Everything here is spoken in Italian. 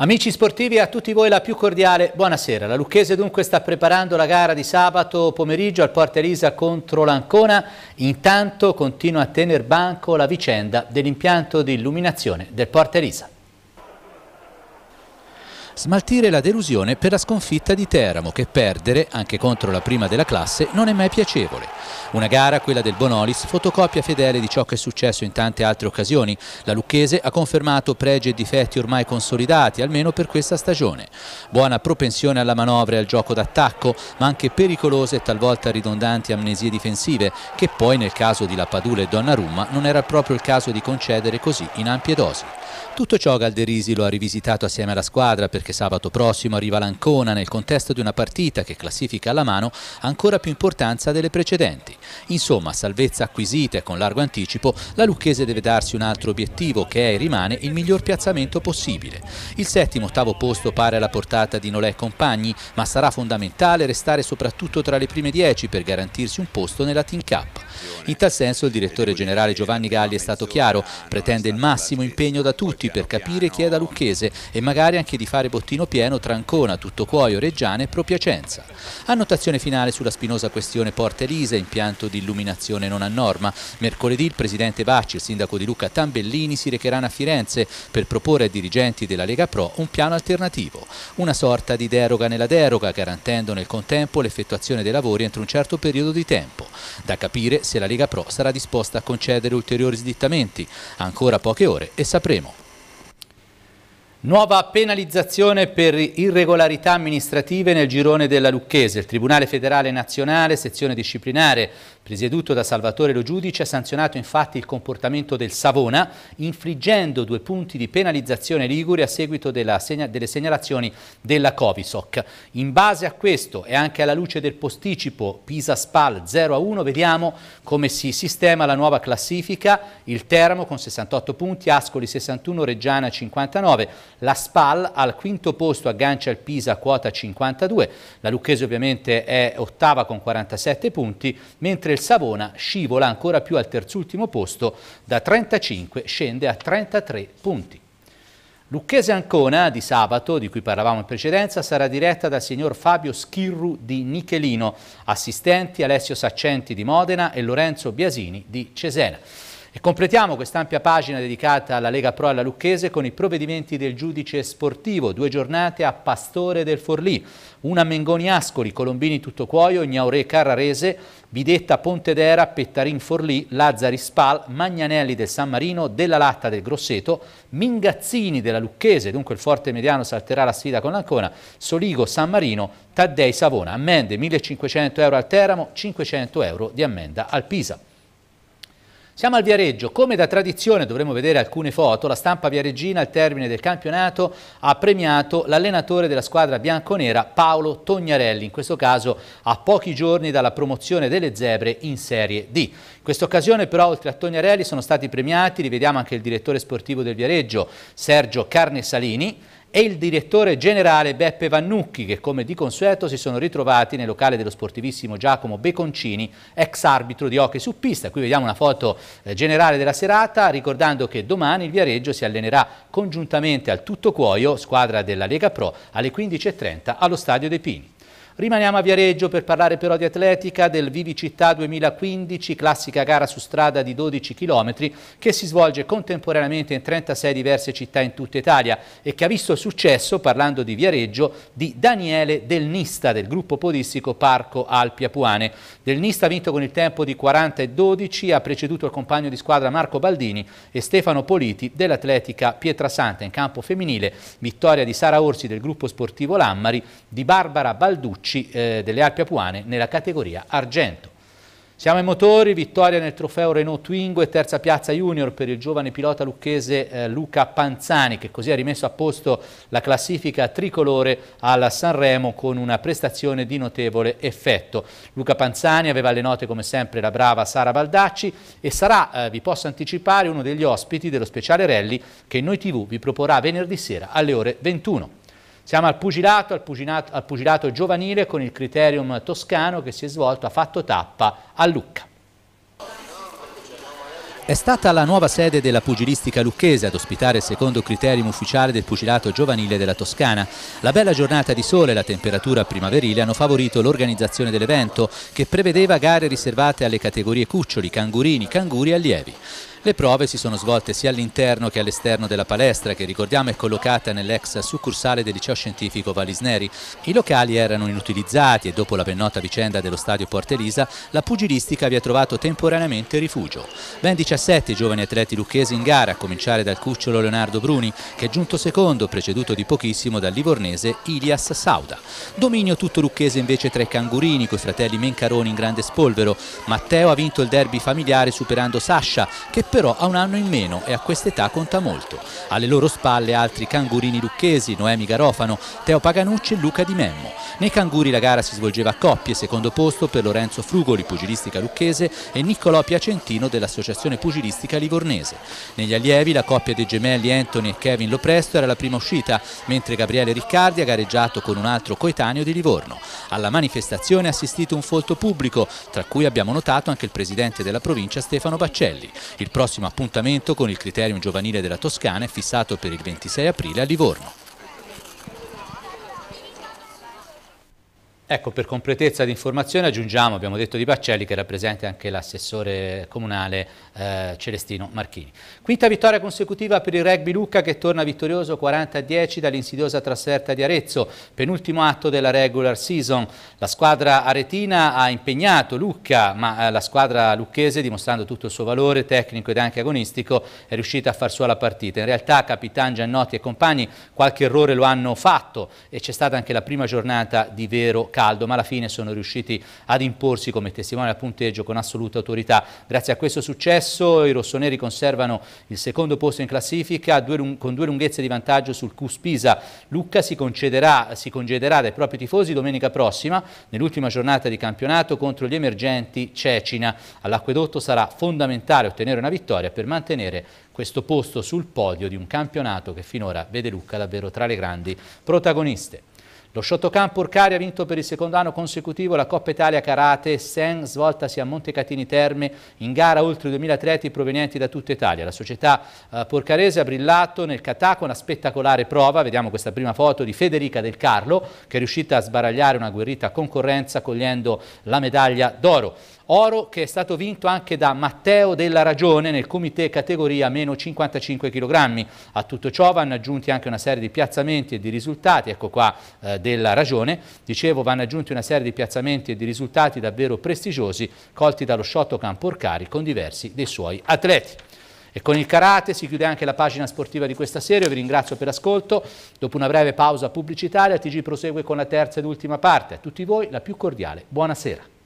Amici sportivi, a tutti voi la più cordiale buonasera. La Lucchese dunque sta preparando la gara di sabato pomeriggio al Porta Elisa contro l'Ancona. Intanto continua a tener banco la vicenda dell'impianto di illuminazione del Porta Elisa smaltire la delusione per la sconfitta di Teramo che perdere, anche contro la prima della classe, non è mai piacevole. Una gara, quella del Bonolis, fotocopia fedele di ciò che è successo in tante altre occasioni. La Lucchese ha confermato pregi e difetti ormai consolidati, almeno per questa stagione. Buona propensione alla manovra e al gioco d'attacco, ma anche pericolose e talvolta ridondanti amnesie difensive, che poi nel caso di Lapadula e Donnarumma non era proprio il caso di concedere così in ampie dosi. Tutto ciò Galderisi lo ha rivisitato assieme alla squadra perché perché sabato prossimo arriva l'Ancona nel contesto di una partita che classifica alla mano ancora più importanza delle precedenti. Insomma, salvezza acquisita e con largo anticipo, la Lucchese deve darsi un altro obiettivo che è e rimane il miglior piazzamento possibile. Il settimo ottavo posto pare alla portata di Nolè e compagni, ma sarà fondamentale restare soprattutto tra le prime dieci per garantirsi un posto nella Team Cup. In tal senso il direttore generale Giovanni Galli è stato chiaro, pretende il massimo impegno da tutti per capire chi è da Lucchese e magari anche di fare bottino pieno tra Ancona, Tuttocuoio, Reggiane e Propiacenza. Annotazione finale sulla spinosa questione Porte Elise, impianto appunto di illuminazione non a norma. Mercoledì il presidente Bacci e il sindaco di Luca Tambellini si recheranno a Firenze per proporre ai dirigenti della Lega Pro un piano alternativo, una sorta di deroga nella deroga garantendo nel contempo l'effettuazione dei lavori entro un certo periodo di tempo. Da capire se la Lega Pro sarà disposta a concedere ulteriori slittamenti. Ancora poche ore e sapremo. Nuova penalizzazione per irregolarità amministrative nel girone della Lucchese. Il Tribunale federale nazionale, sezione disciplinare presieduto da Salvatore Lo Giudice, ha sanzionato infatti il comportamento del Savona, infliggendo due punti di penalizzazione liguri a seguito segna delle segnalazioni della Covisoc. In base a questo e anche alla luce del posticipo Pisa-Spal 0-1, vediamo come si sistema la nuova classifica, il Teramo con 68 punti, Ascoli 61, Reggiana 59, la Spal al quinto posto aggancia il Pisa quota 52, la Lucchese ovviamente è ottava con 47 punti, mentre il il Savona scivola ancora più al terzultimo posto, da 35 scende a 33 punti. Lucchese Ancona di sabato, di cui parlavamo in precedenza, sarà diretta dal signor Fabio Schirru di Nichelino, assistenti Alessio Saccenti di Modena e Lorenzo Biasini di Cesena. E completiamo quest'ampia pagina dedicata alla Lega Pro e alla Lucchese con i provvedimenti del giudice sportivo, due giornate a Pastore del Forlì, una Mengoni Ascoli, Colombini Tutto Cuoio, Gnaure Carrarese, Bidetta Pontedera, Pettarin Forlì, Lazzari Spal, Magnanelli del San Marino, Della Latta del Grosseto, Mingazzini della Lucchese, dunque il Forte Mediano salterà la sfida con l'Ancona, Soligo San Marino, Taddei Savona, ammende 1500 euro al Teramo, 500 euro di ammenda al Pisa. Siamo al Viareggio, come da tradizione dovremo vedere alcune foto, la stampa viareggina al termine del campionato ha premiato l'allenatore della squadra bianconera Paolo Tognarelli, in questo caso a pochi giorni dalla promozione delle zebre in Serie D. In questa occasione però oltre a Tognarelli sono stati premiati, rivediamo anche il direttore sportivo del Viareggio Sergio Carnesalini, e il direttore generale Beppe Vannucchi che come di consueto si sono ritrovati nel locale dello sportivissimo Giacomo Beconcini, ex arbitro di hockey su pista. Qui vediamo una foto eh, generale della serata ricordando che domani il Viareggio si allenerà congiuntamente al Tutto Cuoio, squadra della Lega Pro, alle 15.30 allo Stadio dei Pini. Rimaniamo a Viareggio per parlare però di atletica del Vivi Città 2015, classica gara su strada di 12 km che si svolge contemporaneamente in 36 diverse città in tutta Italia e che ha visto il successo, parlando di Viareggio, di Daniele Del Nista del gruppo podistico Parco Alpi Apuane. Del Nista ha vinto con il tempo di 40 e 12, ha preceduto il compagno di squadra Marco Baldini e Stefano Politi dell'atletica Pietrasanta in campo femminile, vittoria di Sara Orsi del gruppo sportivo Lammari, di Barbara Balducci eh, delle Alpi Apuane nella categoria argento. Siamo ai motori, vittoria nel trofeo Renault Twingo e terza piazza junior per il giovane pilota lucchese eh, Luca Panzani che così ha rimesso a posto la classifica tricolore al Sanremo con una prestazione di notevole effetto. Luca Panzani aveva alle note come sempre la brava Sara Baldacci e sarà, eh, vi posso anticipare, uno degli ospiti dello speciale rally che Noi TV vi proporrà venerdì sera alle ore 21. Siamo al pugilato, al pugilato, al pugilato giovanile con il criterium toscano che si è svolto, ha fatto tappa a Lucca. È stata la nuova sede della pugilistica lucchese ad ospitare il secondo criterium ufficiale del pugilato giovanile della Toscana. La bella giornata di sole e la temperatura primaverile hanno favorito l'organizzazione dell'evento che prevedeva gare riservate alle categorie cuccioli, cangurini, canguri e allievi. Le prove si sono svolte sia all'interno che all'esterno della palestra che ricordiamo è collocata nell'ex succursale del liceo scientifico Valisneri. I locali erano inutilizzati e dopo la ben nota vicenda dello stadio Porta Elisa la pugilistica vi ha trovato temporaneamente rifugio. Ben 17 giovani atleti lucchesi in gara a cominciare dal cucciolo Leonardo Bruni che è giunto secondo preceduto di pochissimo dal livornese Ilias Sauda. Dominio tutto lucchese invece tra i cangurini coi fratelli Mencaroni in grande spolvero. Matteo ha vinto il derby familiare superando Sasha che però ha un anno in meno e a quest'età conta molto. Alle loro spalle altri cangurini lucchesi, Noemi Garofano, Teo Paganucci e Luca Di Memmo. Nei canguri la gara si svolgeva a coppie, secondo posto per Lorenzo Frugoli, pugilistica lucchese, e Niccolò Piacentino dell'Associazione Pugilistica Livornese. Negli allievi la coppia dei gemelli Anthony e Kevin Lopresto era la prima uscita, mentre Gabriele Riccardi ha gareggiato con un altro coetaneo di Livorno. Alla manifestazione ha assistito un folto pubblico, tra cui abbiamo notato anche il presidente della provincia Stefano Baccelli. Il prossimo appuntamento con il Criterium Giovanile della Toscana è fissato per il 26 aprile a Livorno. Ecco, per completezza di informazione aggiungiamo, abbiamo detto di Baccelli, che rappresenta anche l'assessore comunale eh, Celestino Marchini. Quinta vittoria consecutiva per il rugby Lucca che torna vittorioso 40-10 dall'insidiosa trasferta di Arezzo, penultimo atto della regular season. La squadra aretina ha impegnato Lucca, ma eh, la squadra lucchese, dimostrando tutto il suo valore tecnico ed anche agonistico, è riuscita a far sua la partita. In realtà Capitan Giannotti e compagni qualche errore lo hanno fatto e c'è stata anche la prima giornata di vero campionato caldo, ma alla fine sono riusciti ad imporsi come testimone al punteggio con assoluta autorità. Grazie a questo successo i rossoneri conservano il secondo posto in classifica due, con due lunghezze di vantaggio sul Cuspisa. Lucca si, concederà, si congederà dai propri tifosi domenica prossima, nell'ultima giornata di campionato contro gli emergenti Cecina. All'acquedotto sarà fondamentale ottenere una vittoria per mantenere questo posto sul podio di un campionato che finora vede Lucca davvero tra le grandi protagoniste. Lo Shotokan Purcari ha vinto per il secondo anno consecutivo la Coppa Italia Karate Sen svoltasi a Montecatini Terme in gara oltre 2000 atleti provenienti da tutta Italia. La società eh, porcarese ha brillato nel kata con una spettacolare prova, vediamo questa prima foto di Federica Del Carlo che è riuscita a sbaragliare una guerrita concorrenza cogliendo la medaglia d'oro oro che è stato vinto anche da Matteo Della Ragione nel comité categoria meno 55 kg. A tutto ciò vanno aggiunti anche una serie di piazzamenti e di risultati, ecco qua eh, Della Ragione, dicevo vanno aggiunti una serie di piazzamenti e di risultati davvero prestigiosi colti dallo Shotokan Porcari con diversi dei suoi atleti. E con il karate si chiude anche la pagina sportiva di questa serie, vi ringrazio per l'ascolto. Dopo una breve pausa pubblicitaria, TG prosegue con la terza ed ultima parte. A tutti voi la più cordiale buonasera.